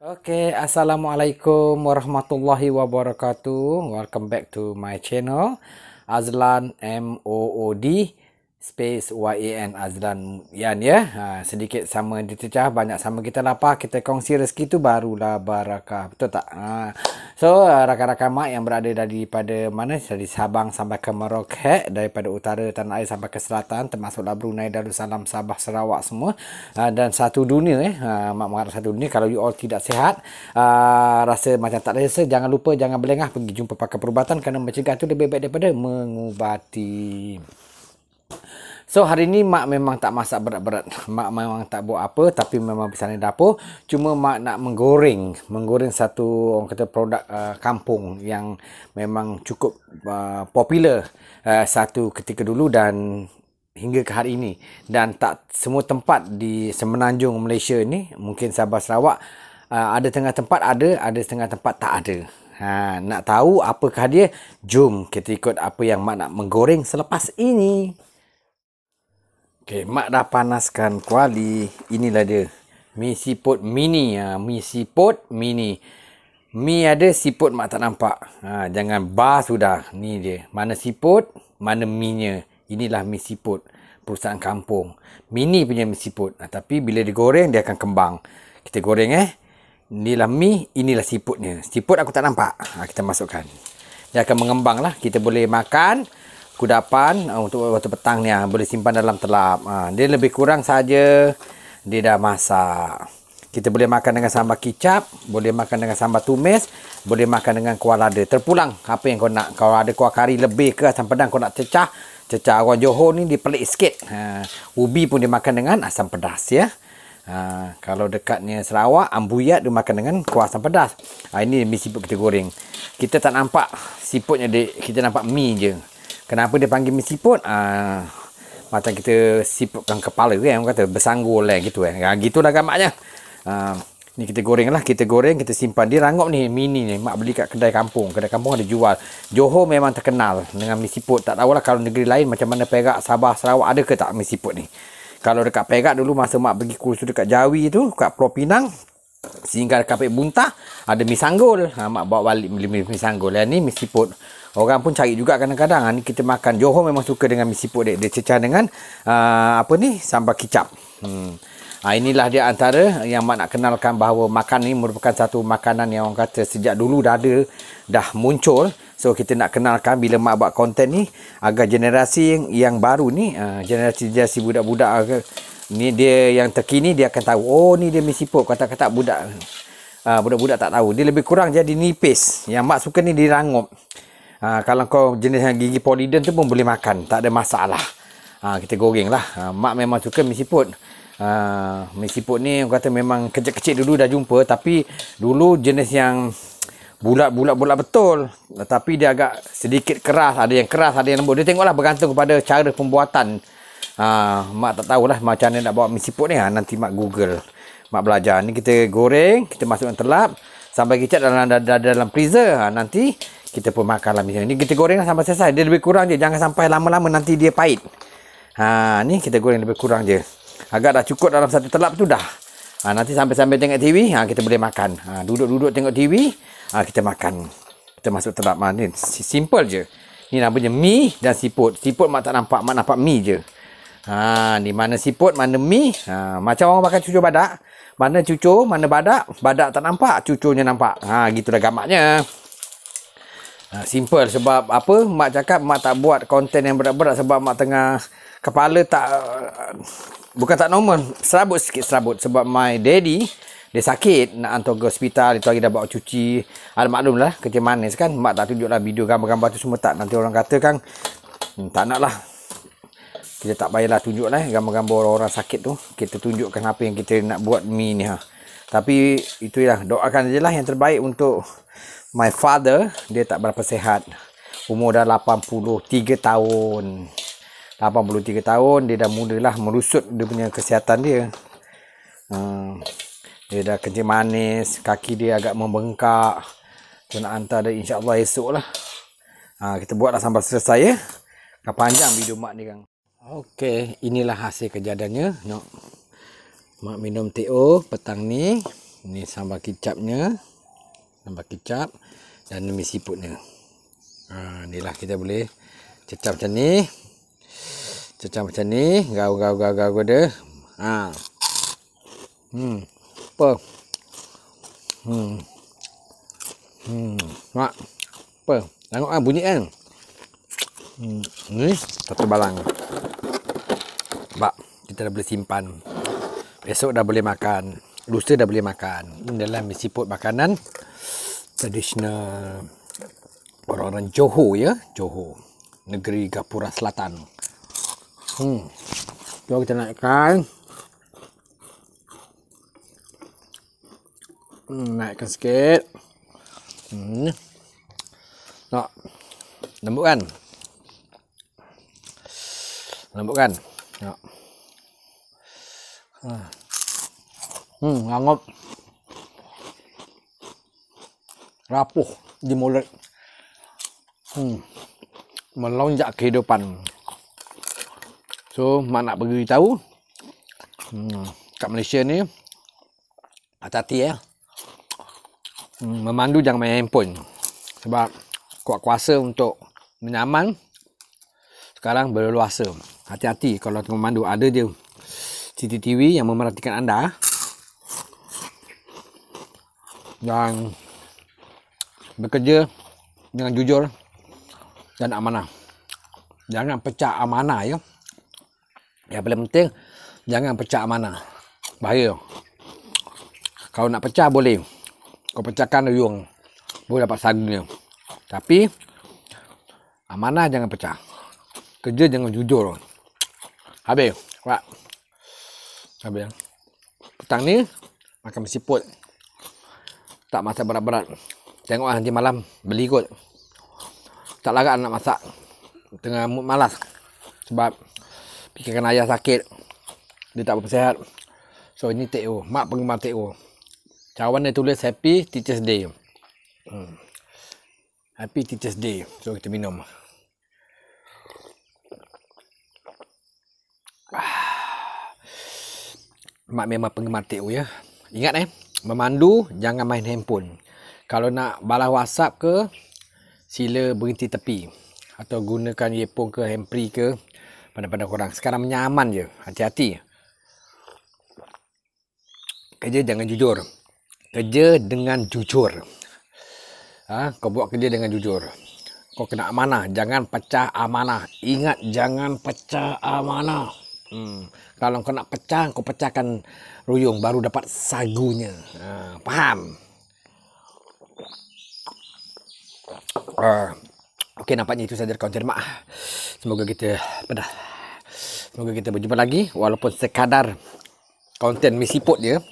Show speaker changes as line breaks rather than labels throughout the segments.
Oke, okay, assalamualaikum warahmatullahi wabarakatuh. Welcome back to my channel Azlan M O O D space Y A N Azlan Yan ya. Ha, sedikit sama ditecah, banyak sama kita lapar, kita kongsi rezeki tu barulah barakah. Betul tak? Ha. So rakan-rakan mak yang berada dari pada mana dari Sabang sampai ke Merauke eh, daripada utara tanah air sampai ke selatan termasuklah Brunei Darussalam Sabah Sarawak semua ah, dan satu dunia eh ah, mak mengharap satu dunia kalau you all tidak sihat ah, rasa macam tak rasa jangan lupa jangan berlengah pergi jumpa pakar perubatan kerana mencegah itu lebih baik daripada mengubati. So hari ni mak memang tak masak berat-berat. Mak memang tak buat apa tapi memang pisang di dapur. Cuma mak nak menggoreng. Menggoreng satu orang kata produk uh, kampung yang memang cukup uh, popular uh, satu ketika dulu dan hingga ke hari ini. Dan tak semua tempat di semenanjung Malaysia ni mungkin Sabah Sarawak uh, ada tengah tempat ada, ada tengah tempat tak ada. Ha, nak tahu apakah dia? Jom kita ikut apa yang mak nak menggoreng selepas ini. Okay, mak dah panaskan kuali. Inilah dia. Mi siput mini. Ha, mi siput mini. Mi ada siput mak tak nampak. Ha, jangan bas sudah. Ni dia. Mana siput, mana minya. Inilah mi siput. Perusahaan kampung. Mini punya mi siput. Ha, tapi bila digoreng, dia akan kembang. Kita goreng eh. Inilah mi, inilah siputnya. Siput aku tak nampak. Ha, kita masukkan. Dia akan mengembang lah. Kita boleh makan. Makan kudapan uh, untuk waktu petang ni uh, boleh simpan dalam telap uh, dia lebih kurang saja dia dah masak kita boleh makan dengan sambal kicap boleh makan dengan sambal tumis boleh makan dengan kuah lada terpulang apa yang kau nak kalau ada kuah kari lebih ke asam pedang kau nak cecah cecah orang Johor ni dia pelik sikit uh, ubi pun dia makan dengan asam pedas ya Ha, kalau dekatnya Sarawak, ambuyat dia makan dengan kuah asam pedas. Ha, ini mi siput kita goreng. Kita tak nampak siputnya dek. Kita nampak mie je. Kenapa dia panggil siput? Uh, ah, macam kita siputkan kepala kan. Orang kata bersanggul lah gitu kan. Uh, gitulah gambarnya. Uh, ah, ni kita goreng lah. Kita goreng, kita simpan. Dia rangup ni mini ni. Mak beli kat kedai kampung. Kedai kampung ada jual. Johor memang terkenal dengan siput. Tak tahulah kalau negeri lain macam mana Perak, Sabah, Sarawak. ada ke tak siput ni? Kalau dekat Perak dulu masa mak pergi kursus dekat Jawi tu. kat Pulau Pinang sehingga kapit buntah ada mi sanggul ha, mak bawa balik beli mi, sanggul yang lah, ni mi siput orang pun cari juga kadang-kadang ha, ni kita makan Johor memang suka dengan mi siput dia, dia cecah dengan uh, apa ni sambal kicap hmm. Ha, inilah dia antara yang mak nak kenalkan bahawa makan ni merupakan satu makanan yang orang kata sejak dulu dah ada, dah muncul. So kita nak kenalkan bila mak buat konten ni agar generasi yang, yang baru ni, uh, generasi-generasi budak-budak agar ni dia yang terkini dia akan tahu oh ni dia mesti kata-kata budak uh, budak-budak tak tahu dia lebih kurang jadi nipis yang mak suka ni dirangup uh, ah, kalau kau jenis yang gigi polident tu pun boleh makan tak ada masalah uh, kita goreng lah uh, mak memang suka mesti pop uh, mesti pop ni kata memang kecil-kecil dulu dah jumpa tapi dulu jenis yang bulat-bulat-bulat betul tapi dia agak sedikit keras ada yang keras ada yang lembut dia tengoklah bergantung kepada cara pembuatan Ha, mak tak tahulah macam mana nak bawa mi siput ni. Ha, nanti mak google. Mak belajar. Ni kita goreng. Kita masukkan telap. Sampai kicap dalam dalam, dalam freezer. Ha, nanti kita pun makan lah misalnya. Ni kita goreng lah sampai selesai. Dia lebih kurang je. Jangan sampai lama-lama nanti dia pahit. Ha, ni kita goreng lebih kurang je. Agak dah cukup dalam satu telap tu dah. Ha, nanti sampai sampai tengok TV. Ha, kita boleh makan. Ha, duduk-duduk tengok TV. Ha, kita makan. Kita masuk telap. Ha, ni simple je. Ni namanya mi dan siput. Siput mak tak nampak. Mak nampak mi je. Ha, ni mana siput, mana mi. Ha, macam orang makan cucur badak. Mana cucur, mana badak. Badak tak nampak, cucurnya nampak. Ha, gitulah gamaknya. Ha, simple sebab apa mak cakap mak tak buat konten yang berat-berat sebab mak tengah kepala tak bukan tak normal serabut sikit serabut sebab my daddy dia sakit nak hantar ke hospital itu hari dah bawa cuci al ah, maklum lah kerja manis kan mak tak tunjuklah video gambar-gambar tu semua tak nanti orang kata kan hmm, tak nak lah kita tak payahlah lah, gambar-gambar orang-orang sakit tu kita tunjukkan apa yang kita nak buat mi ni ha tapi itulah doakan je lah yang terbaik untuk my father dia tak berapa sehat umur dah 83 tahun 83 tahun dia dah mudalah merusut dia punya kesihatan dia uh, dia dah kencing manis kaki dia agak membengkak kena hantar dia insyaallah esok lah uh, ha, kita buatlah sampai selesai ya Kau panjang video mak ni kan Okey, inilah hasil kejadiannya. Nak mak minum TO petang ni. Ini sambal kicapnya. Sambal kicap dan nasi siputnya. Ha, inilah kita boleh cecap macam ni. Cecap macam ni, gau gau gau gau gede. Ha. Hmm. Apa? Hmm. Hmm. Mak. Apa? Tengok ah bunyi kan. Hmm. Ni satu balang kita dah boleh simpan Besok dah boleh makan Lusa dah boleh makan Ini adalah siput makanan Tradisional Orang-orang Johor ya Johor Negeri Gapura Selatan Hmm Jom kita naikkan hmm, Naikkan sikit Hmm Nak Lembut kan Lembut kan Nak ya. Hmm, hangup. Hmm, Rapuh di mulut. Hmm. Melonjak kehidupan. So, mak nak bagi tahu. Hmm, kat Malaysia ni hati-hati ya. Hmm, memandu jangan main handphone. Sebab kuat kuasa untuk menyaman sekarang berluasa. Hati-hati kalau tengah memandu ada dia. CCTV yang memerhatikan anda dan bekerja dengan jujur dan amanah. Jangan pecah amanah ya. Yang paling penting jangan pecah amanah. Bahaya. Kalau nak pecah boleh. Kau pecahkan ruang. Boleh dapat sagunya. Tapi amanah jangan pecah. Kerja jangan jujur. Habis. Right. Habis lah. Petang ni Makan siput Tak masak berat-berat Tengok Tengoklah nanti malam Beli kot Tak larat nak masak Tengah mood malas Sebab Fikirkan ayah sakit Dia tak berpesehat So ini TO Mak penggemar TO Cawan dia tulis Happy Teacher's Day hmm. Happy Teacher's Day So kita minum Mak memang penggemar TO ya. Ingat eh, memandu jangan main handphone. Kalau nak balas WhatsApp ke, sila berhenti tepi. Atau gunakan earphone ke, handphone ke, pada pada korang. Sekarang menyaman je, hati-hati. Kerja jangan jujur. Kerja dengan jujur. Ha? Kau buat kerja dengan jujur. Kau kena amanah, jangan pecah amanah. Ingat, jangan pecah amanah. Hmm. Kalau kau nak pecah, kau pecahkan ruyung baru dapat sagunya. Uh, faham? Uh, Okey, nampaknya itu saja kawan cermat. Semoga kita pedah. Semoga kita berjumpa lagi walaupun sekadar konten misi pot dia.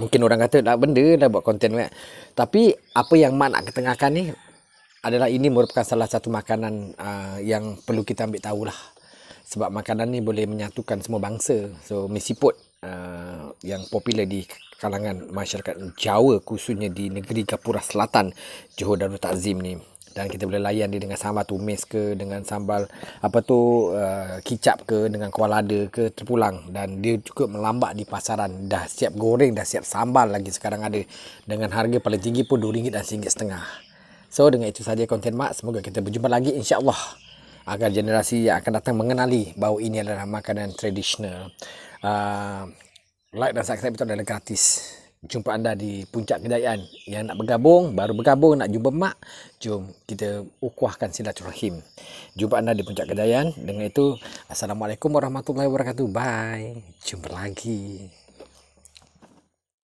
Mungkin orang kata dah benda dah buat konten ni. Tapi apa yang mak nak ketengahkan ni adalah ini merupakan salah satu makanan uh, yang perlu kita ambil tahulah. lah sebab makanan ni boleh menyatukan semua bangsa. So mi siput uh, yang popular di kalangan masyarakat Jawa khususnya di negeri Kapura Selatan Johor Darul Takzim ni dan kita boleh layan dia dengan sambal tumis ke dengan sambal apa tu uh, kicap ke dengan kuah lada ke terpulang dan dia cukup melambak di pasaran dah siap goreng dah siap sambal lagi sekarang ada dengan harga paling tinggi pun RM2 dan RM1.5 so dengan itu saja konten mak semoga kita berjumpa lagi insyaallah agar generasi yang akan datang mengenali bahawa ini adalah makanan tradisional. Uh, like dan subscribe itu adalah gratis. Jumpa anda di puncak kedayaan. Yang nak bergabung, baru bergabung, nak jumpa mak, jom kita ukuahkan silaturahim. Jumpa anda di puncak kedayaan. Dengan itu, Assalamualaikum warahmatullahi wabarakatuh. Bye. Jumpa lagi.